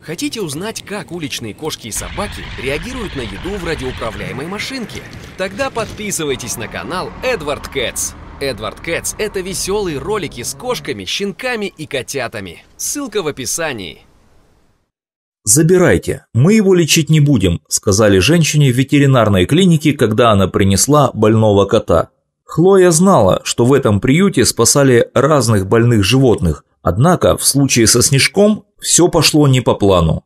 Хотите узнать, как уличные кошки и собаки реагируют на еду в радиоуправляемой машинке? Тогда подписывайтесь на канал Эдвард Кэтс. Эдвард Кэтс – это веселые ролики с кошками, щенками и котятами. Ссылка в описании. «Забирайте, мы его лечить не будем», – сказали женщине в ветеринарной клинике, когда она принесла больного кота. Хлоя знала, что в этом приюте спасали разных больных животных, однако в случае со Снежком все пошло не по плану.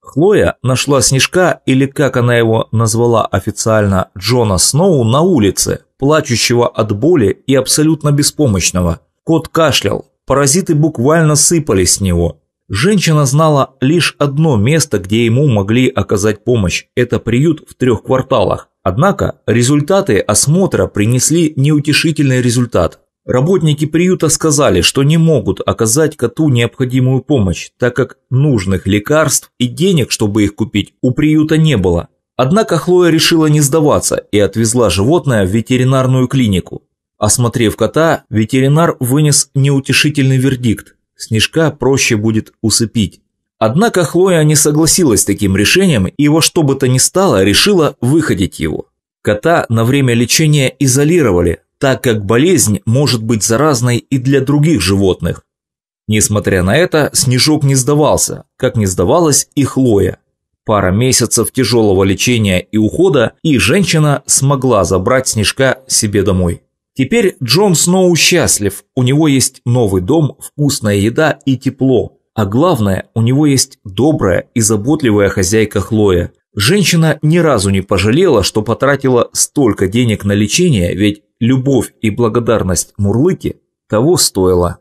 Хлоя нашла Снежка, или как она его назвала официально, Джона Сноу на улице, плачущего от боли и абсолютно беспомощного. Кот кашлял, паразиты буквально сыпались с него – Женщина знала лишь одно место, где ему могли оказать помощь. Это приют в трех кварталах. Однако результаты осмотра принесли неутешительный результат. Работники приюта сказали, что не могут оказать коту необходимую помощь, так как нужных лекарств и денег, чтобы их купить, у приюта не было. Однако Хлоя решила не сдаваться и отвезла животное в ветеринарную клинику. Осмотрев кота, ветеринар вынес неутешительный вердикт. Снежка проще будет усыпить. Однако Хлоя не согласилась с таким решением и во что бы то ни стало решила выходить его. Кота на время лечения изолировали, так как болезнь может быть заразной и для других животных. Несмотря на это, Снежок не сдавался, как не сдавалась и Хлоя. Пара месяцев тяжелого лечения и ухода, и женщина смогла забрать Снежка себе домой. Теперь Джон Сноу счастлив, у него есть новый дом, вкусная еда и тепло. А главное, у него есть добрая и заботливая хозяйка Хлоя. Женщина ни разу не пожалела, что потратила столько денег на лечение, ведь любовь и благодарность Мурлыки того стоила.